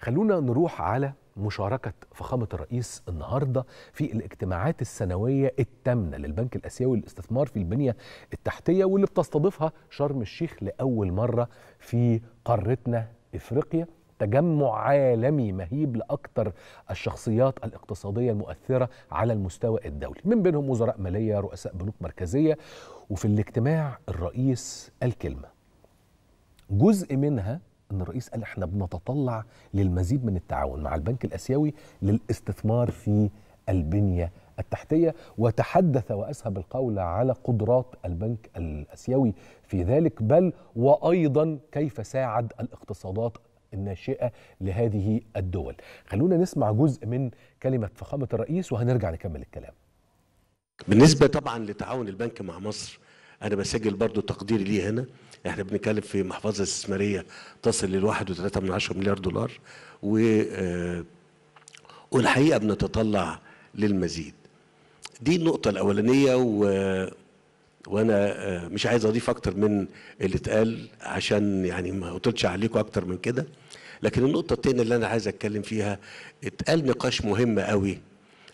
خلونا نروح على مشاركة فخامة الرئيس النهاردة في الاجتماعات السنوية التامنة للبنك الأسيوي للاستثمار في البنية التحتية واللي بتستضيفها شرم الشيخ لأول مرة في قارتنا إفريقيا تجمع عالمي مهيب لأكثر الشخصيات الاقتصادية المؤثرة على المستوى الدولي من بينهم وزراء مالية رؤساء بنوك مركزية وفي الاجتماع الرئيس الكلمة جزء منها ان الرئيس قال احنا بنتطلع للمزيد من التعاون مع البنك الاسيوي للاستثمار في البنيه التحتيه وتحدث واسهب القول على قدرات البنك الاسيوي في ذلك بل وايضا كيف ساعد الاقتصادات الناشئه لهذه الدول. خلونا نسمع جزء من كلمه فخامه الرئيس وهنرجع نكمل الكلام. بالنسبه طبعا لتعاون البنك مع مصر انا بسجل برضو تقديري ليه هنا احنا بنتكلم في محفظه استثماريه تصل ل 1.3 مليار دولار و آه، والحقيقه بنتطلع للمزيد دي النقطة الأولانية و... وأنا آه، مش عايز أضيف أكتر من اللي اتقال عشان يعني ما قلتش عليكم أكتر من كده لكن النقطة التانية اللي أنا عايز أتكلم فيها اتقال نقاش مهم قوي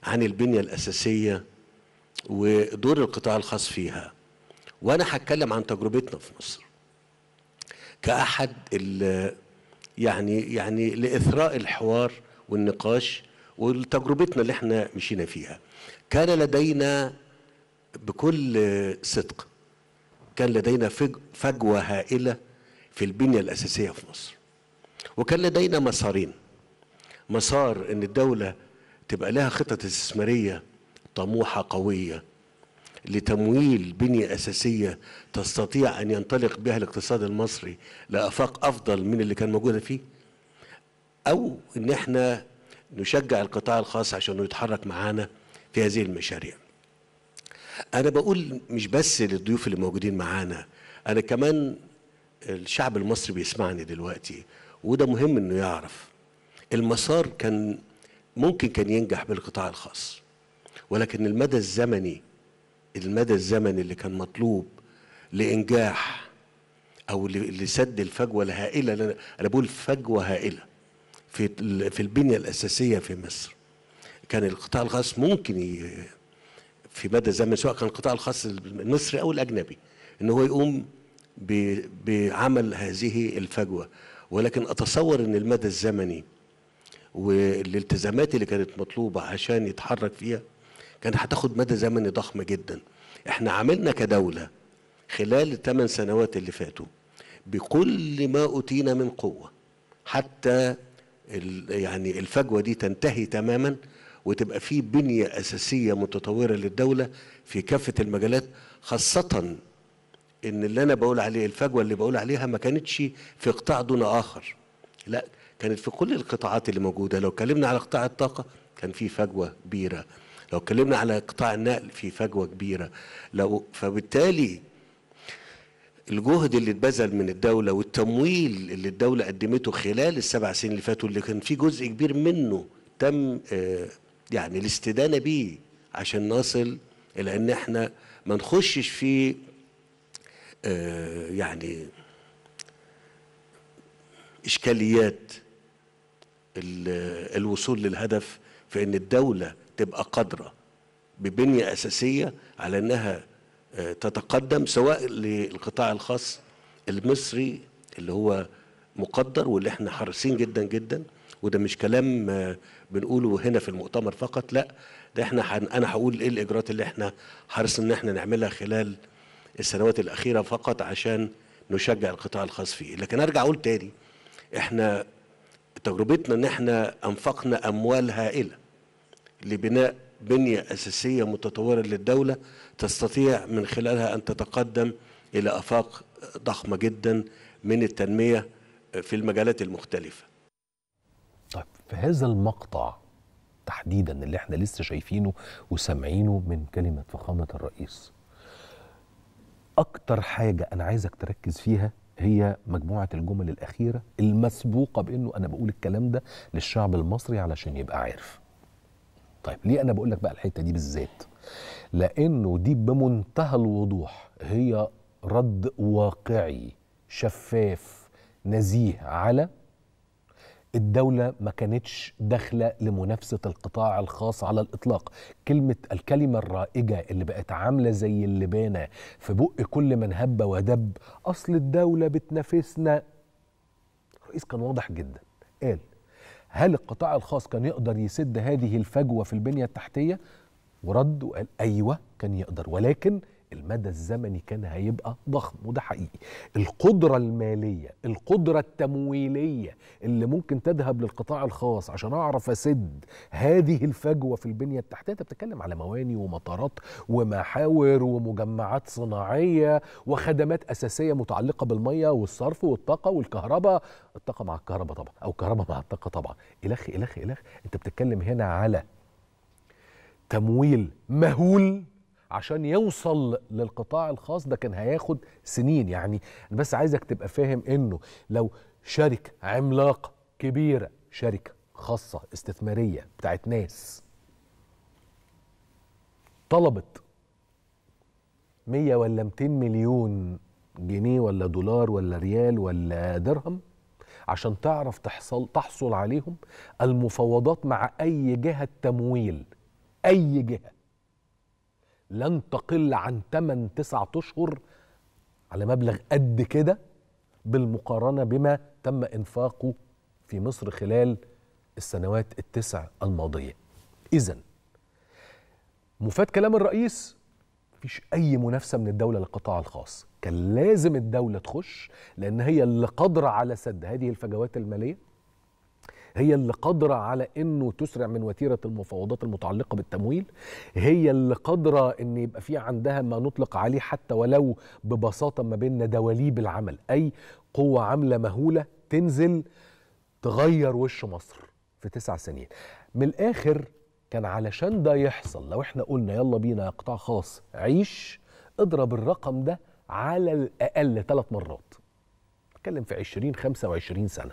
عن البنية الأساسية ودور القطاع الخاص فيها وانا هتكلم عن تجربتنا في مصر كاحد يعني يعني لاثراء الحوار والنقاش وتجربتنا اللي احنا مشينا فيها كان لدينا بكل صدق كان لدينا فجوه هائله في البنيه الاساسيه في مصر وكان لدينا مسارين مسار ان الدوله تبقى لها خطط استثماريه طموحه قويه لتمويل بنية أساسية تستطيع أن ينطلق بها الاقتصاد المصري لآفاق أفضل من اللي كان موجودة فيه أو إن إحنا نشجع القطاع الخاص عشان يتحرك معانا في هذه المشاريع أنا بقول مش بس للضيوف اللي موجودين معانا أنا كمان الشعب المصري بيسمعني دلوقتي وده مهم إنه يعرف المسار كان ممكن كان ينجح بالقطاع الخاص ولكن المدى الزمني المدى الزمني اللي كان مطلوب لإنجاح أو لسد الفجوة الهائلة أنا بقول فجوة هائلة في في البنية الأساسية في مصر كان القطاع الخاص ممكن في مدى زمن سواء كان القطاع الخاص المصري أو الأجنبي إن هو يقوم بعمل هذه الفجوة ولكن أتصور إن المدى الزمني والالتزامات اللي كانت مطلوبة عشان يتحرك فيها كان هتاخد مدى زمني ضخم جدا احنا عملنا كدولة خلال الثمان سنوات اللي فاتوا بكل ما أوتينا من قوة حتى يعني الفجوة دي تنتهي تماما وتبقى في بنية أساسية متطورة للدولة في كافة المجالات خاصة إن اللي أنا بقول عليه الفجوة اللي بقول عليها ما كانتش في قطاع دون آخر لا كانت في كل القطاعات اللي موجودة لو اتكلمنا على قطاع الطاقة كان في فجوة كبيرة لو اتكلمنا على قطاع النقل في فجوه كبيره لو فبالتالي الجهد اللي اتبذل من الدوله والتمويل اللي الدوله قدمته خلال السبع سنين اللي فاتوا اللي كان في جزء كبير منه تم آه، يعني الاستدانه بيه عشان نصل الى ان احنا ما نخشش في آه، يعني اشكاليات الوصول للهدف في ان الدوله تبقى قادرة ببنية أساسية على أنها آه، تتقدم سواء للقطاع الخاص المصري اللي هو مقدر واللي احنا حريصين جدا جدا وده مش كلام آه، بنقوله هنا في المؤتمر فقط لا ده احنا حن انا هقول ايه الاجراءات اللي احنا حريصين ان احنا نعملها خلال السنوات الاخيره فقط عشان نشجع القطاع الخاص فيه لكن ارجع اقول تاني احنا تجربتنا ان احنا انفقنا اموال هائله لبناء بنية أساسية متطورة للدولة تستطيع من خلالها أن تتقدم إلى أفاق ضخمة جدا من التنمية في المجالات المختلفة طيب في هذا المقطع تحديدا اللي احنا لسه شايفينه وسامعينه من كلمة فخامة الرئيس أكتر حاجة أنا عايزك تركز فيها هي مجموعة الجمل الأخيرة المسبوقة بأنه أنا بقول الكلام ده للشعب المصري علشان يبقى عارف طيب ليه انا بقول لك بقى الحته دي بالذات لانه دي بمنتهى الوضوح هي رد واقعي شفاف نزيه على الدولة ما كانتش داخلة لمنافسة القطاع الخاص على الإطلاق كلمة الكلمة الرائجة اللي بقت عاملة زي اللبانة في بق كل من هب ودب أصل الدولة بتنافسنا الرئيس كان واضح جدا قال هل القطاع الخاص كان يقدر يسد هذه الفجوه في البنيه التحتيه ورد وقال ايوه كان يقدر ولكن المدى الزمني كان هيبقى ضخم وده حقيقي القدرة المالية القدرة التمويلية اللي ممكن تذهب للقطاع الخاص عشان أعرف أسد هذه الفجوة في البنية التحتية أنت بتتكلم على مواني ومطارات ومحاور ومجمعات صناعية وخدمات أساسية متعلقة بالمية والصرف والطاقة والكهرباء الطاقة مع الكهرباء طبعا أو الكهرباء مع الطاقة طبعا إلخ إلخ إلخ أنت بتتكلم هنا على تمويل مهول عشان يوصل للقطاع الخاص ده كان هياخد سنين يعني انا بس عايزك تبقى فاهم انه لو شركه عملاقه كبيره شركه خاصه استثماريه بتاعت ناس طلبت 100 ولا 200 مليون جنيه ولا دولار ولا ريال ولا درهم عشان تعرف تحصل تحصل عليهم المفاوضات مع اي جهه تمويل اي جهه لن تقل عن 8 9 اشهر على مبلغ قد كده بالمقارنه بما تم انفاقه في مصر خلال السنوات التسع الماضيه. اذا مفاد كلام الرئيس مفيش اي منافسه من الدوله للقطاع الخاص، كان لازم الدوله تخش لان هي اللي قادره على سد هذه الفجوات الماليه هي اللي قادرة على أنه تسرع من وتيرة المفاوضات المتعلقة بالتمويل هي اللي قادرة أن يبقى في عندها ما نطلق عليه حتى ولو ببساطة ما بيننا دواليب العمل أي قوة عاملة مهولة تنزل تغير وش مصر في تسع سنين من الآخر كان علشان ده يحصل لو احنا قلنا يلا بينا قطاع خاص عيش اضرب الرقم ده على الأقل ثلاث مرات نتكلم في 20 25 سنه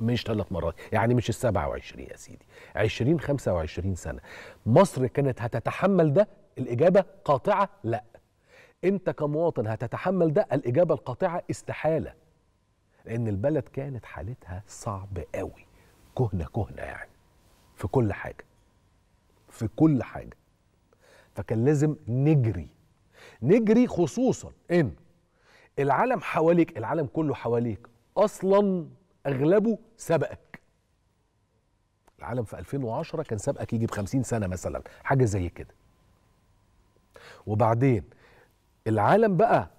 مش ثلاث مرات يعني مش ال 27 يا سيدي 20 25 سنه مصر كانت هتتحمل ده الاجابه قاطعه لا انت كمواطن هتتحمل ده الاجابه القاطعه استحاله لان البلد كانت حالتها صعب قوي كهنه كهنه يعني في كل حاجه في كل حاجه فكان لازم نجري نجري خصوصا ان العالم حواليك العالم كله حواليك اصلا اغلبه سبقك العالم في 2010 كان سبقك يجي ب 50 سنه مثلا حاجه زي كده وبعدين العالم بقى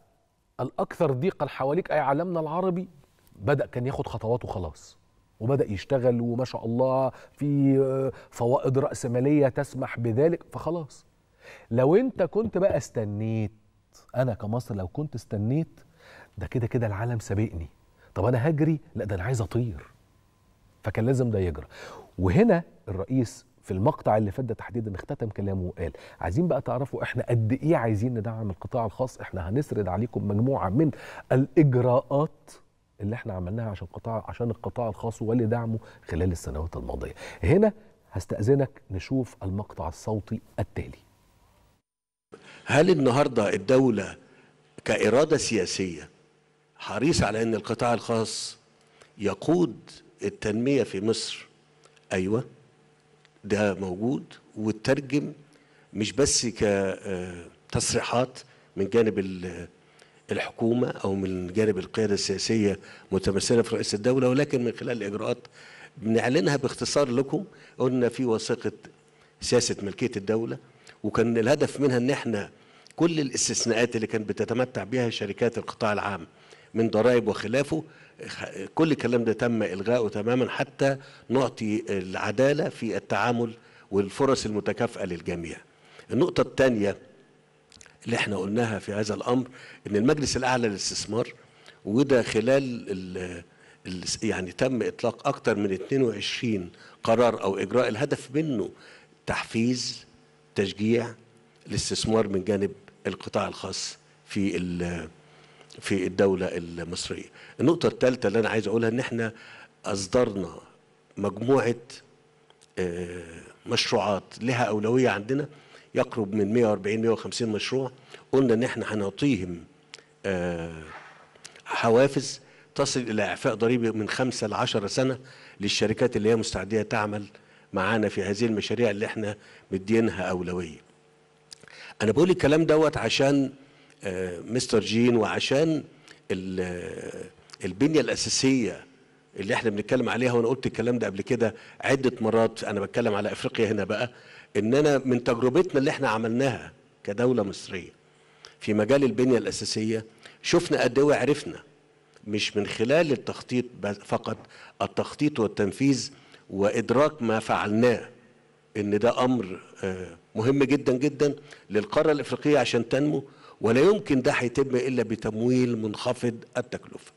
الاكثر ضيقا حواليك اي عالمنا العربي بدا كان ياخد خطواته خلاص وبدا يشتغل وما شاء الله في فوائد راسماليه تسمح بذلك فخلاص لو انت كنت بقى استنيت انا كمصر لو كنت استنيت ده كده كده العالم سابقني طب انا هجري لا ده انا عايز اطير فكان لازم ده يجرى وهنا الرئيس في المقطع اللي فات ده تحديدا اختتم كلامه وقال عايزين بقى تعرفوا احنا قد ايه عايزين ندعم القطاع الخاص احنا هنسرد عليكم مجموعه من الاجراءات اللي احنا عملناها عشان قطاع عشان القطاع الخاص ولدعمه خلال السنوات الماضيه هنا هستاذنك نشوف المقطع الصوتي التالي هل النهارده الدوله كاراده سياسيه حريص على ان القطاع الخاص يقود التنميه في مصر ايوه ده موجود وترجم مش بس كتصريحات آه، من جانب الحكومه او من جانب القياده السياسيه متمثله في رئيس الدوله ولكن من خلال الاجراءات بنعلنها باختصار لكم قلنا في وثيقه سياسه ملكيه الدوله وكان الهدف منها ان احنا كل الاستثناءات اللي كانت بتتمتع بها شركات القطاع العام من ضرائب وخلافه كل الكلام ده تم الغائه تماما حتى نعطي العدالة في التعامل والفرص المتكافئة للجميع النقطة الثانية اللي احنا قلناها في هذا الأمر أن المجلس الأعلى للاستثمار وده خلال ال الـ يعني تم إطلاق أكثر من 22 قرار أو إجراء الهدف منه تحفيز تشجيع الاستثمار من جانب القطاع الخاص في في الدولة المصرية النقطة الثالثة اللي أنا عايز أقولها إن إحنا أصدرنا مجموعة آه، مشروعات لها أولوية عندنا يقرب من 140 150 مشروع قلنا إن إحنا هنعطيهم آه، حوافز تصل إلى إعفاء ضريبي من 5 ل 10 سنة للشركات اللي هي مستعدية تعمل معانا في هذه المشاريع اللي إحنا مدينها أولوية أنا بقول الكلام دوت عشان آه، مستر جين وعشان البنيه الاساسيه اللي احنا بنتكلم عليها وانا قلت الكلام ده قبل كده عده مرات انا بتكلم على افريقيا هنا بقى ان انا من تجربتنا اللي احنا عملناها كدوله مصريه في مجال البنيه الاساسيه شفنا قد ايه عرفنا مش من خلال التخطيط فقط التخطيط والتنفيذ وادراك ما فعلناه ان ده امر آه، مهم جدا جدا للقاره الافريقيه عشان تنمو ولا يمكن ده هيتم إلا بتمويل منخفض التكلفة